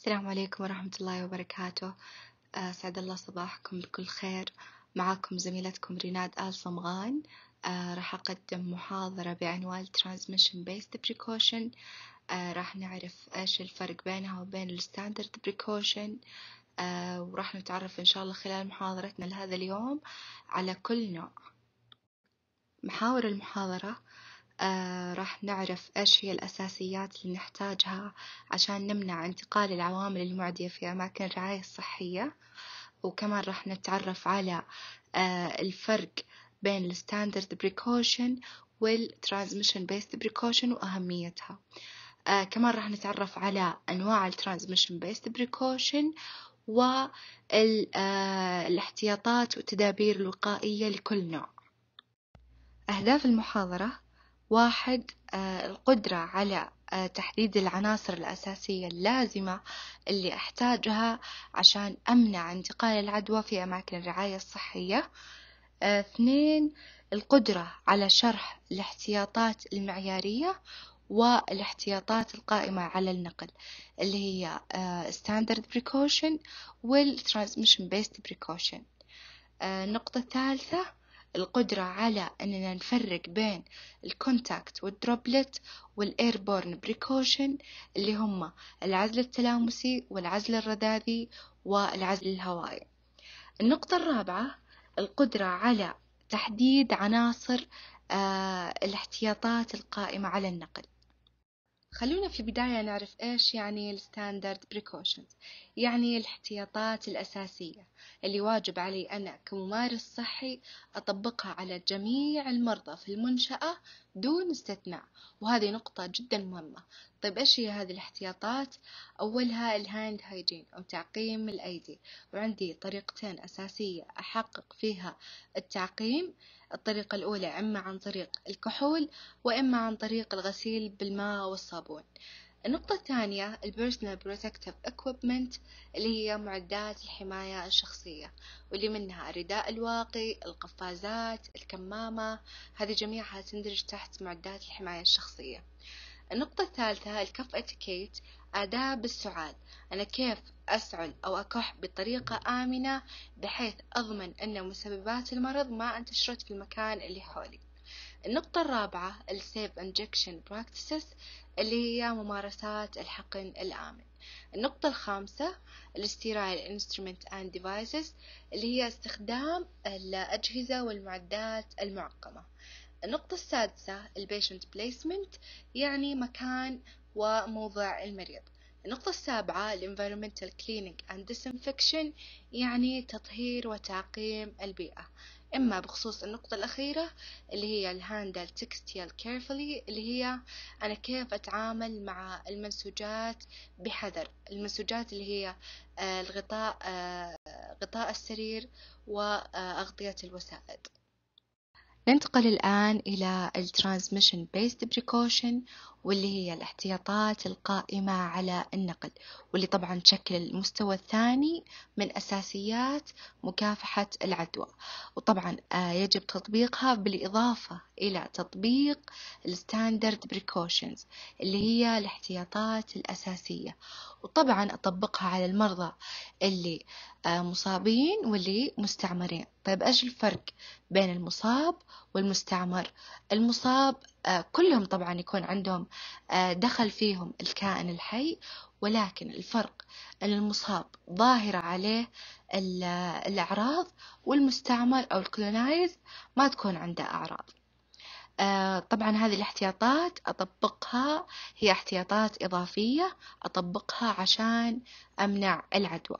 السلام عليكم ورحمة الله وبركاته أسعد آه، الله صباحكم بكل خير معاكم زميلتكم ريناد آل صمغان آه، راح أقدم محاضرة بعنوان Transmission Based Precaution آه، راح نعرف إيش الفرق بينها وبين Standard Precaution وراح نتعرف إن شاء الله خلال محاضرتنا لهذا اليوم على كل نوع محاور المحاضرة آه، راح نعرف إيش هي الأساسيات اللي نحتاجها عشان نمنع انتقال العوامل المعدية في أماكن الرعاية الصحية، وكمان راح نتعرف على آه، الفرق بين الستاندرد بريكوشن والترانزميشن بيست بريكوشن وأهميتها. آه كمان راح نتعرف على أنواع الترانزميشن بيست بريكوشن والاحتياطات آه، والتدابير الوقائية لكل نوع. أهداف المحاضرة واحد آه، القدرة على آه، تحديد العناصر الأساسية اللازمة اللي أحتاجها عشان أمنع انتقال العدوى في أماكن الرعاية الصحية آه، اثنين القدرة على شرح الاحتياطات المعيارية والاحتياطات القائمة على النقل اللي هي standard precaution وال بيست based precaution النقطة الثالثة القدرة على أننا نفرق بين الكونتاكت والدروبلت والإيربورن بريكوشن اللي هم العزل التلامسي والعزل الرذاذي والعزل الهوائي النقطة الرابعة القدرة على تحديد عناصر آه الاحتياطات القائمة على النقل خلونا في البداية نعرف إيش يعني الستاندرد بريكوشنز يعني الاحتياطات الأساسية اللي واجب علي أنا كممارس صحي أطبقها على جميع المرضى في المنشأة دون استثناء وهذه نقطة جدا مهمة طيب إيش هي هذه الاحتياطات؟ أولها الهاند هايجين أو تعقيم الأيدي وعندي طريقتين أساسية أحقق فيها التعقيم الطريقة الأولى إما عن طريق الكحول وإما عن طريق الغسيل بالماء والصابون النقطة الثانية البيرسونال بروتكتيف اكويبمنت اللي هي معدات الحماية الشخصية واللي منها الرداء الواقي القفازات الكمامة هذه جميعها تندرج تحت معدات الحماية الشخصية النقطة الثالثة الكف اتيكيت آداب السعال أنا كيف أسعل أو أكح بطريقة آمنة بحيث أضمن أن مسببات المرض ما انتشرت في المكان اللي حولي النقطة الرابعة السيف انجكشن براكتسز اللي هي ممارسات الحقن الآمن النقطة الخامسة الاستيرايل انسترومنت اند ديفايسز اللي هي استخدام الأجهزة والمعدات المعقمة النقطة السادسة البيشنت بليسمنت يعني مكان وموضع المريض النقطة السابعة الانفيرومنتال كلينينج اند disinfection يعني تطهير وتعقيم البيئة إما بخصوص النقطة الأخيرة اللي هي الهاندل تكستيال كيرفلي اللي هي أنا كيف أتعامل مع المنسوجات بحذر المنسوجات اللي هي آه، الغطاء آه، غطاء السرير وأغطية آه، الوسائد ننتقل الآن إلى الترانسميشن بيست بريكوشن واللي هي الاحتياطات القائمة على النقل واللي طبعا تشكل المستوى الثاني من أساسيات مكافحة العدوى وطبعا آه، يجب تطبيقها بالإضافة إلى تطبيق الستاندرد بريكوشنز اللي هي الاحتياطات الأساسية وطبعا أطبقها على المرضى اللي آه، مصابين واللي مستعمرين طيب ايش الفرق بين المصاب والمستعمر المصاب آه، كلهم طبعا يكون عندهم آه، دخل فيهم الكائن الحي ولكن الفرق أن المصاب ظاهرة عليه الأعراض والمستعمر أو الكلونايز ما تكون عنده أعراض آه، طبعا هذه الاحتياطات أطبقها هي احتياطات إضافية أطبقها عشان أمنع العدوى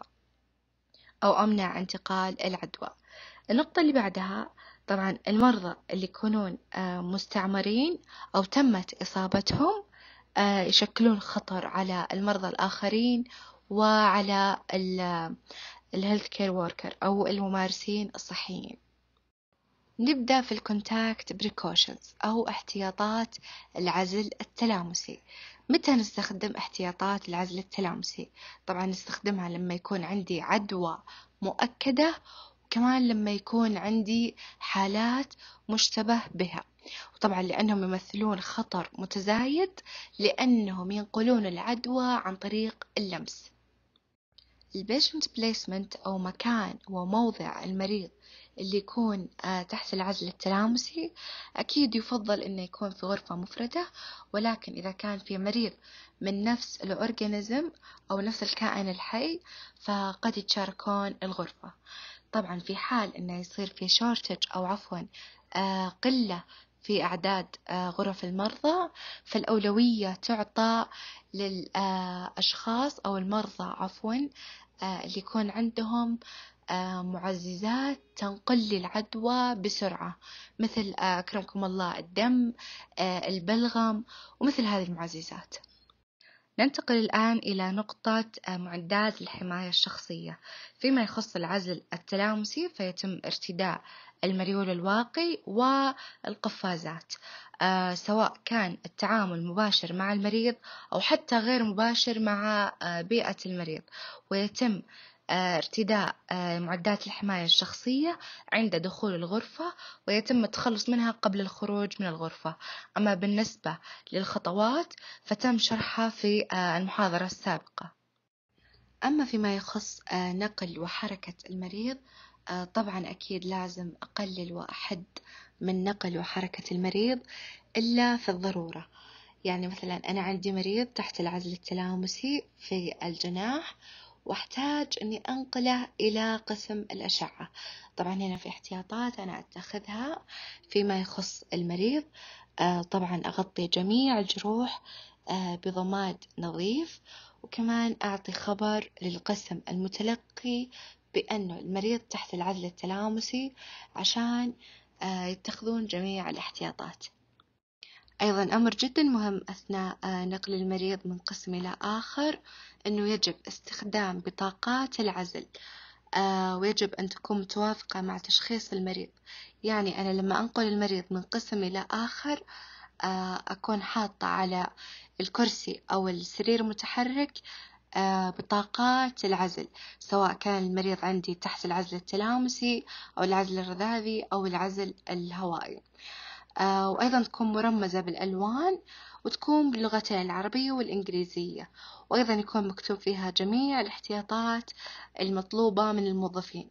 أو أمنع انتقال العدوى النقطة اللي بعدها طبعا المرضى اللي يكونون آه، مستعمرين أو تمت إصابتهم آه، يشكلون خطر على المرضى الآخرين وعلى الهيلث كير وركر أو الممارسين الصحيين نبدأ في الكونتاكت بريكوشنز أو احتياطات العزل التلامسي متى نستخدم احتياطات العزل التلامسي؟ طبعا نستخدمها لما يكون عندي عدوى مؤكدة كمان لما يكون عندي حالات مشتبه بها وطبعا لأنهم يمثلون خطر متزايد لأنهم ينقلون العدوى عن طريق اللمس البيشنت بليسمنت أو مكان وموضع المريض اللي يكون آه، تحت العزل التلامسي أكيد يفضل إنه يكون في غرفة مفردة ولكن إذا كان في مريض من نفس الأورجانيزم أو نفس الكائن الحي فقد يتشاركون الغرفة طبعا في حال أنه يصير في شورتج أو عفوا آه، قلة في أعداد آه، غرف المرضى فالأولوية تعطى للأشخاص آه، أو المرضى عفوا اللي يكون عندهم معززات تنقل العدوى بسرعة مثل أكرمكم الله الدم البلغم ومثل هذه المعززات ننتقل الآن إلى نقطة آه، معدات الحماية الشخصية فيما يخص العزل التلامسي فيتم ارتداء المريول الواقي والقفازات آه، سواء كان التعامل مباشر مع المريض أو حتى غير مباشر مع آه، بيئة المريض ويتم آه، ارتداء آه، معدات الحماية الشخصية عند دخول الغرفة ويتم التخلص منها قبل الخروج من الغرفة أما بالنسبة للخطوات فتم شرحها في آه، المحاضرة السابقة أما فيما يخص نقل وحركة المريض طبعا أكيد لازم أقلل وأحد من نقل وحركة المريض إلا في الضرورة يعني مثلا أنا عندي مريض تحت العزل التلامسي في الجناح واحتاج اني انقله الى قسم الاشعة طبعا هنا في احتياطات انا اتخذها فيما يخص المريض آه، طبعا اغطي جميع الجروح آه، بضماد نظيف وكمان اعطي خبر للقسم المتلقي بانه المريض تحت العزل التلامسي عشان آه، يتخذون جميع الاحتياطات أيضا أمر جدا مهم أثناء آه، نقل المريض من قسم إلى آخر أنه يجب استخدام بطاقات العزل آه، ويجب أن تكون متوافقة مع تشخيص المريض يعني أنا لما أنقل المريض من قسم إلى آخر آه، أكون حاطة على الكرسي أو السرير المتحرك بطاقات العزل سواء كان المريض عندي تحت العزل التلامسي أو العزل الرذاذي أو العزل الهوائي آه، وأيضا تكون مرمزة بالألوان وتكون باللغتين العربية والإنجليزية وأيضا يكون مكتوب فيها جميع الاحتياطات المطلوبة من الموظفين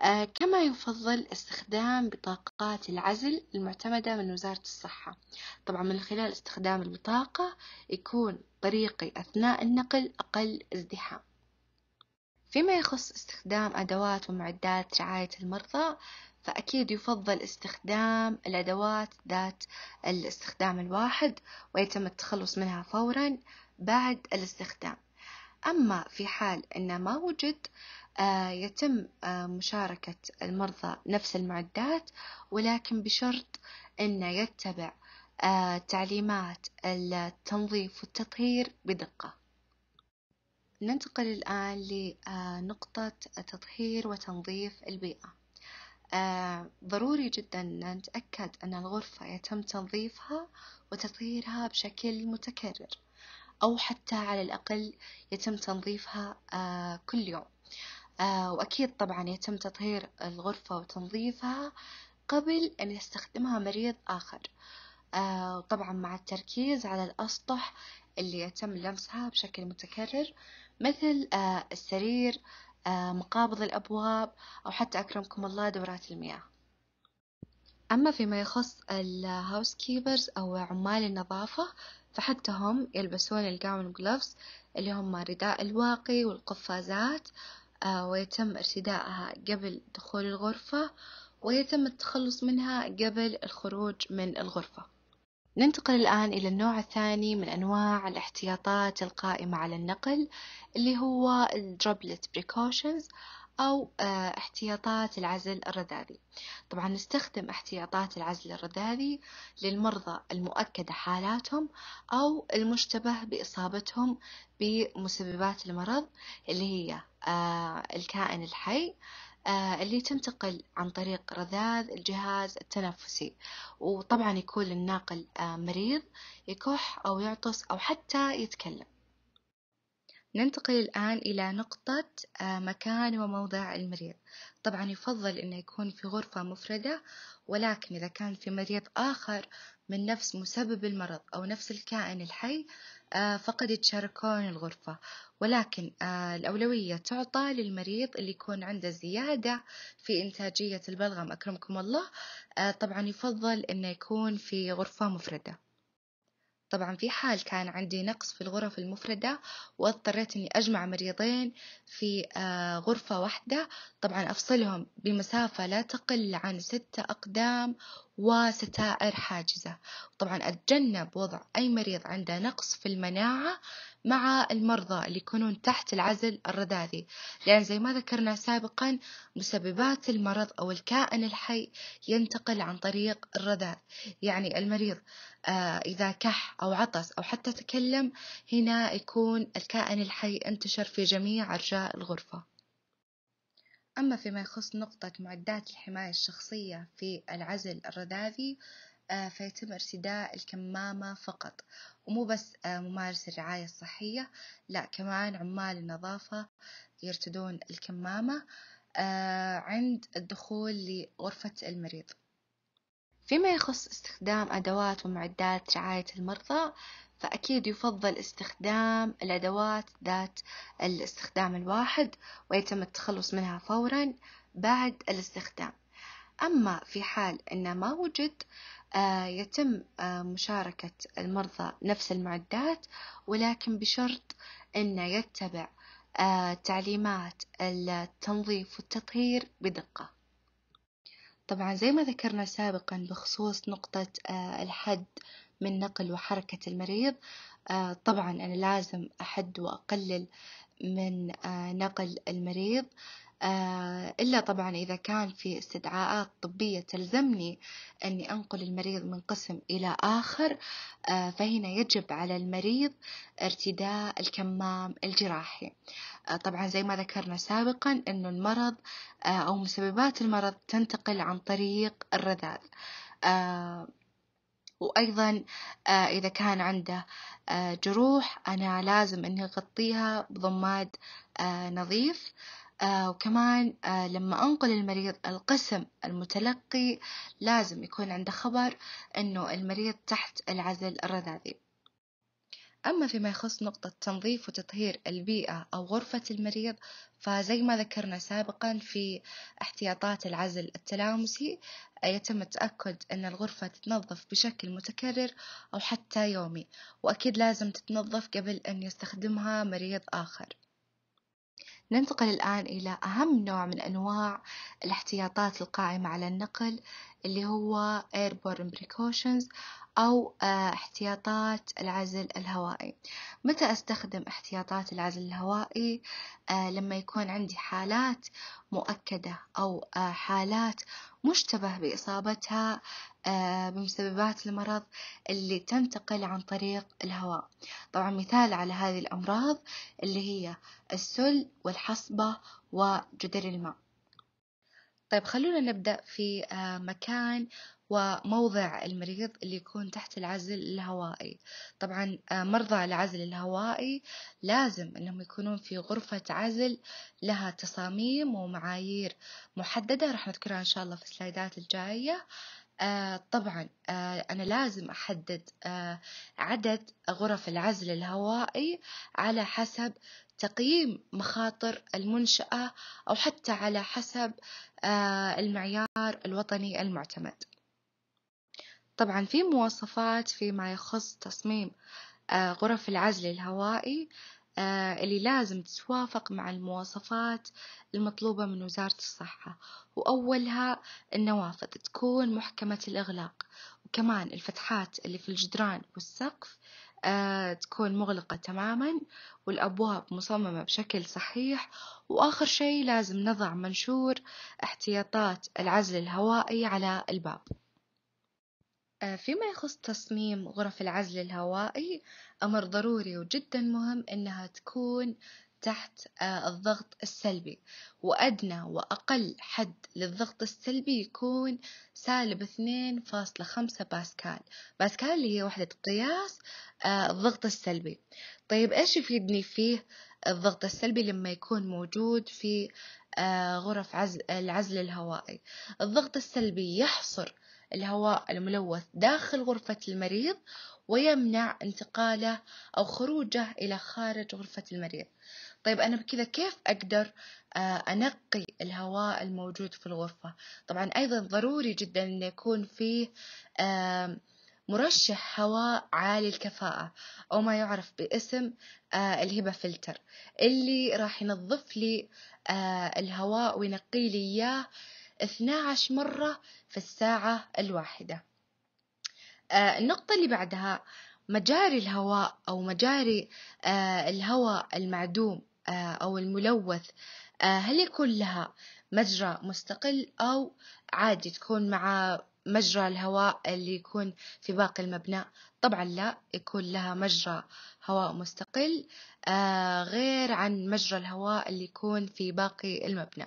آه، كما يفضل استخدام بطاقات العزل المعتمدة من وزارة الصحة طبعا من خلال استخدام البطاقة يكون طريقي أثناء النقل أقل ازدحام فيما يخص استخدام أدوات ومعدات رعاية المرضى فأكيد يفضل استخدام الأدوات ذات الاستخدام الواحد ويتم التخلص منها فورا بعد الاستخدام أما في حال أن ما وجد آه، يتم آه، مشاركة المرضى نفس المعدات ولكن بشرط أنه يتبع آه، تعليمات التنظيف والتطهير بدقة ننتقل الآن لنقطة تطهير وتنظيف البيئة آه، ضروري جدا نتأكد أن الغرفة يتم تنظيفها وتطهيرها بشكل متكرر أو حتى على الأقل يتم تنظيفها آه، كل يوم آه، وأكيد طبعا يتم تطهير الغرفة وتنظيفها قبل أن يستخدمها مريض آخر وطبعا مع التركيز على الأسطح اللي يتم لمسها بشكل متكرر مثل السرير آه، مقابض الأبواب أو حتى أكرمكم الله دورات المياه أما فيما يخص الهاوس كيبرز أو عمال النظافة فحتى هم يلبسون الجاون جلوفز اللي هم رداء الواقي والقفازات آه، ويتم ارتدائها قبل دخول الغرفة ويتم التخلص منها قبل الخروج من الغرفة ننتقل الآن إلى النوع الثاني من أنواع الاحتياطات القائمة على النقل اللي هو droplet precautions أو آه، احتياطات العزل الرذاذي طبعا نستخدم احتياطات العزل الرذاذي للمرضى المؤكدة حالاتهم أو المشتبه بإصابتهم بمسببات المرض اللي هي آه، الكائن الحي آه، اللي تنتقل عن طريق رذاذ الجهاز التنفسي وطبعا يكون الناقل آه، مريض يكح أو يعطس أو حتى يتكلم ننتقل الآن إلى نقطة آه، مكان وموضع المريض طبعا يفضل أنه يكون في غرفة مفردة ولكن إذا كان في مريض آخر من نفس مسبب المرض أو نفس الكائن الحي آه، فقد يتشاركون الغرفة ولكن آه، الأولوية تعطى للمريض اللي يكون عنده زيادة في إنتاجية البلغم أكرمكم الله آه، طبعا يفضل أنه يكون في غرفة مفردة طبعا في حال كان عندي نقص في الغرف المفردة واضطريت أني أجمع مريضين في آه، غرفة واحدة طبعا أفصلهم بمسافة لا تقل عن ستة أقدام وستائر حاجزة طبعا أتجنب وضع أي مريض عنده نقص في المناعة مع المرضى اللي يكونون تحت العزل الرذاذي لأن زي ما ذكرنا سابقا مسببات المرض أو الكائن الحي ينتقل عن طريق الرذاذ يعني المريض آه، إذا كح أو عطس أو حتى تكلم هنا يكون الكائن الحي انتشر في جميع أرجاء الغرفة أما فيما يخص نقطة معدات الحماية الشخصية في العزل الرذاذي آه، فيتم ارتداء الكمامة فقط ومو بس آه، ممارس الرعاية الصحية لا كمان عمال النظافة يرتدون الكمامة آه، عند الدخول لغرفة المريض فيما يخص استخدام أدوات ومعدات رعاية المرضى فأكيد يفضل استخدام الأدوات ذات الاستخدام الواحد ويتم التخلص منها فورا بعد الاستخدام أما في حال أن ما وجد آه، يتم آه، مشاركة المرضى نفس المعدات ولكن بشرط أنه يتبع آه، تعليمات التنظيف والتطهير بدقة طبعا زي ما ذكرنا سابقا بخصوص نقطة الحد من نقل وحركة المريض طبعا أنا لازم أحد وأقلل من نقل المريض آه، إلا طبعا إذا كان في استدعاءات طبية تلزمني أني أنقل المريض من قسم إلى آخر آه، فهنا يجب على المريض ارتداء الكمام الجراحي آه، طبعا زي ما ذكرنا سابقا أنه المرض أو مسببات المرض تنتقل عن طريق الرذاذ وأيضا إذا كان عنده جروح أنا لازم أني أغطيها بضماد نظيف آه، وكمان آه، لما أنقل المريض القسم المتلقي لازم يكون عنده خبر أنه المريض تحت العزل الرذاذي أما فيما يخص نقطة تنظيف وتطهير البيئة أو غرفة المريض فزي ما ذكرنا سابقا في احتياطات العزل التلامسي يتم التأكد أن الغرفة تتنظف بشكل متكرر أو حتى يومي وأكيد لازم تتنظف قبل أن يستخدمها مريض آخر ننتقل الآن إلى أهم نوع من أنواع الاحتياطات القائمة على النقل اللي هو airborne precautions أو آه، احتياطات العزل الهوائي متى أستخدم احتياطات العزل الهوائي؟ آه، لما يكون عندي حالات مؤكدة أو آه، حالات مشتبه بإصابتها بمسببات المرض اللي تنتقل عن طريق الهواء طبعا مثال على هذه الأمراض اللي هي السل والحصبة وجدر الماء طيب خلونا نبدأ في آه، مكان وموضع المريض اللي يكون تحت العزل الهوائي طبعا آه، مرضى العزل الهوائي لازم انهم يكونون في غرفة عزل لها تصاميم ومعايير محددة راح نذكرها ان شاء الله في السلايدات الجاية آه، طبعا أنا لازم أحدد عدد غرف العزل الهوائي على حسب تقييم مخاطر المنشأة أو حتى على حسب آه، المعيار الوطني المعتمد طبعا في مواصفات فيما يخص تصميم آه، غرف العزل الهوائي آه، اللي لازم تتوافق مع المواصفات المطلوبة من وزارة الصحة وأولها النوافذ تكون محكمة الإغلاق وكمان الفتحات اللي في الجدران والسقف آه، تكون مغلقة تماما والأبواب مصممة بشكل صحيح وآخر شيء لازم نضع منشور احتياطات العزل الهوائي على الباب آه، فيما يخص تصميم غرف العزل الهوائي أمر ضروري وجدا مهم أنها تكون تحت آه، الضغط السلبي وأدنى وأقل حد للضغط السلبي يكون سالب 2.5 باسكال باسكال اللي هي وحدة قياس آه، الضغط السلبي طيب إيش يفيدني فيه الضغط السلبي لما يكون موجود في آه، غرف عزل العزل الهوائي الضغط السلبي يحصر الهواء الملوث داخل غرفة المريض ويمنع انتقاله أو خروجه إلى خارج غرفة المريض طيب أنا بكذا كيف أقدر آه، أنقي الهواء الموجود في الغرفة طبعا أيضا ضروري جدا أن يكون فيه مرشح هواء عالي الكفاءة أو ما يعرف باسم آه، الهبة فلتر اللي راح ينظف لي آه، الهواء وينقي لي إياه 12 مرة في الساعة الواحدة النقطة اللي بعدها مجاري الهواء أو مجاري الهواء المعدوم آه، أو الملوث آه، هل يكون لها مجرى مستقل أو عادي تكون مع مجرى الهواء اللي يكون في باقي المبنى طبعا لا يكون لها مجرى هواء مستقل آه، غير عن مجرى الهواء اللي يكون في باقي المبنى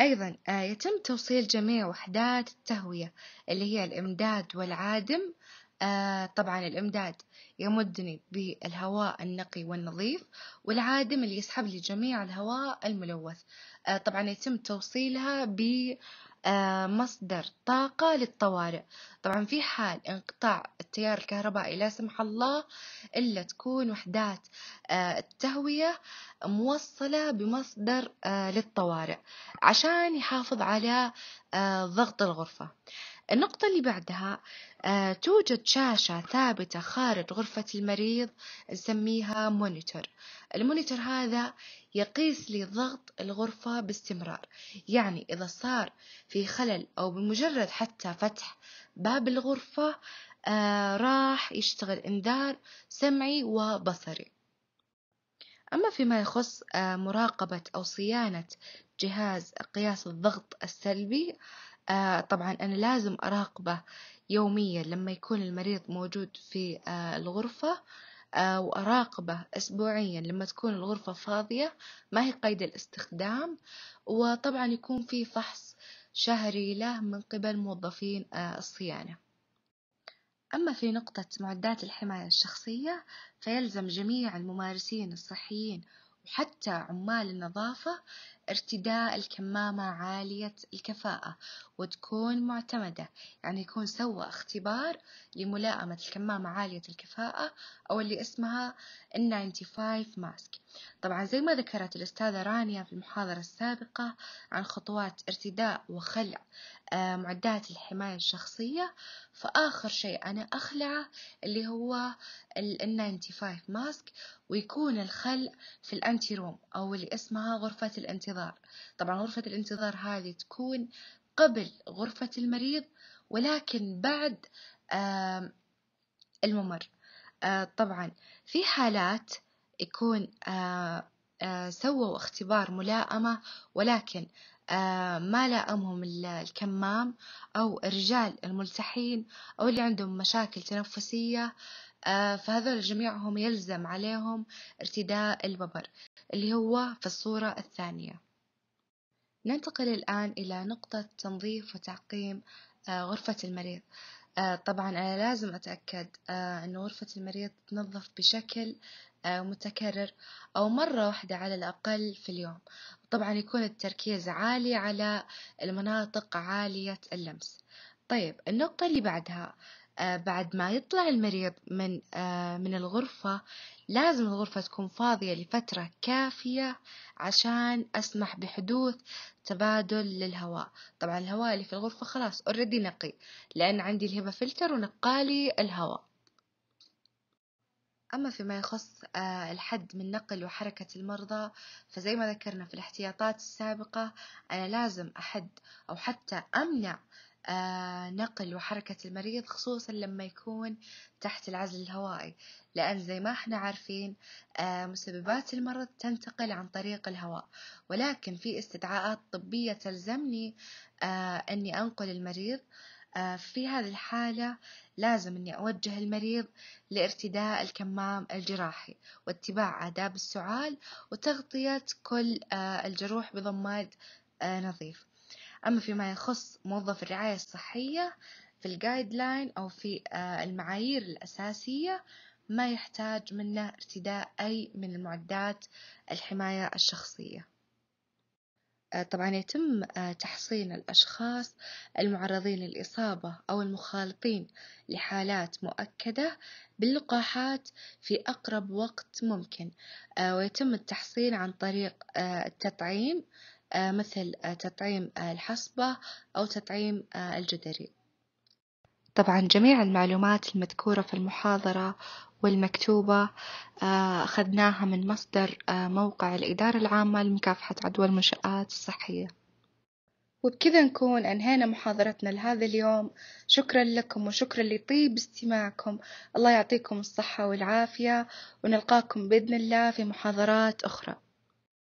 أيضا يتم توصيل جميع وحدات التهوية اللي هي الإمداد والعادم آه، طبعا الإمداد يمدني بالهواء النقي والنظيف والعادم اللي يسحب لي جميع الهواء الملوث آه، طبعا يتم توصيلها ب آه، مصدر طاقة للطوارئ طبعا في حال انقطاع التيار الكهربائي لا سمح الله إلا تكون وحدات التهوية موصلة بمصدر للطوارئ عشان يحافظ على ضغط الغرفة النقطة اللي بعدها آه، توجد شاشة ثابتة خارج غرفة المريض نسميها مونيتور المونيتور هذا يقيس لي ضغط الغرفة باستمرار يعني إذا صار في خلل أو بمجرد حتى فتح باب الغرفة آه، راح يشتغل إنذار سمعي وبصري أما فيما يخص آه، مراقبة أو صيانة جهاز قياس الضغط السلبي آه، طبعا أنا لازم أراقبه يوميا لما يكون المريض موجود في آه، الغرفة آه، وأراقبه أسبوعيا لما تكون الغرفة فاضية ما هي قيد الاستخدام وطبعا يكون في فحص شهري له من قبل موظفين الصيانة أما في نقطة معدات الحماية الشخصية فيلزم جميع الممارسين الصحيين وحتى عمال النظافة ارتداء الكمامة عالية الكفاءة وتكون معتمدة يعني يكون سوى اختبار لملائمة الكمامة عالية الكفاءة أو اللي اسمها N95 ماسك طبعا زي ما ذكرت الأستاذة رانيا في المحاضرة السابقة عن خطوات ارتداء وخلع آه، معدات الحماية الشخصية فآخر شيء أنا أخلعه اللي هو ال N95 ماسك ويكون الخلع في الأنتي روم أو اللي اسمها غرفة الانتظار الانتظار طبعا غرفة الانتظار هذه تكون قبل غرفة المريض ولكن بعد الممر آه، طبعا في حالات يكون آه، آه، سووا اختبار ملائمة ولكن ما لائمهم الكمام أو الرجال الملتحين أو اللي عندهم مشاكل تنفسية فهذول جميعهم يلزم عليهم ارتداء الببر اللي هو في الصورة الثانية ننتقل الآن إلى نقطة تنظيف وتعقيم آه، غرفة المريض آه، طبعا أنا لازم أتأكد آه، أن غرفة المريض تنظف بشكل متكرر أو مرة واحدة على الأقل في اليوم طبعا يكون التركيز عالي على المناطق عالية اللمس طيب النقطة اللي بعدها آه، بعد ما يطلع المريض من آه، من الغرفة لازم الغرفة تكون فاضية لفترة كافية عشان أسمح بحدوث تبادل للهواء طبعا الهواء اللي في الغرفة خلاص اوريدي نقي لأن عندي الهبة فلتر ونقالي الهواء أما فيما يخص آه، الحد من نقل وحركة المرضى فزي ما ذكرنا في الاحتياطات السابقة أنا لازم أحد أو حتى أمنع آه، نقل وحركة المريض خصوصا لما يكون تحت العزل الهوائي لأن زي ما احنا عارفين آه، مسببات المرض تنتقل عن طريق الهواء ولكن في استدعاءات طبية تلزمني آه، أني أنقل المريض في هذه الحالة لازم أني أوجه المريض لارتداء الكمام الجراحي واتباع آداب السعال وتغطية كل الجروح بضماد نظيف أما فيما يخص موظف الرعاية الصحية في الجايد لاين أو في آه، المعايير الأساسية ما يحتاج منه ارتداء أي من المعدات الحماية الشخصية آه، طبعا يتم آه، تحصين الأشخاص المعرضين للإصابة أو المخالطين لحالات مؤكدة باللقاحات في أقرب وقت ممكن ويتم التحصين عن طريق التطعيم آه، مثل آه، تطعيم آه، الحصبة أو تطعيم الجدري طبعا جميع المعلومات المذكورة في المحاضرة والمكتوبة أخذناها من مصدر موقع الإدارة العامة لمكافحة عدوى المنشآت الصحية وبكذا نكون أنهينا محاضرتنا لهذا اليوم شكرا لكم وشكرا لطيب استماعكم الله يعطيكم الصحة والعافية ونلقاكم بإذن الله في محاضرات أخرى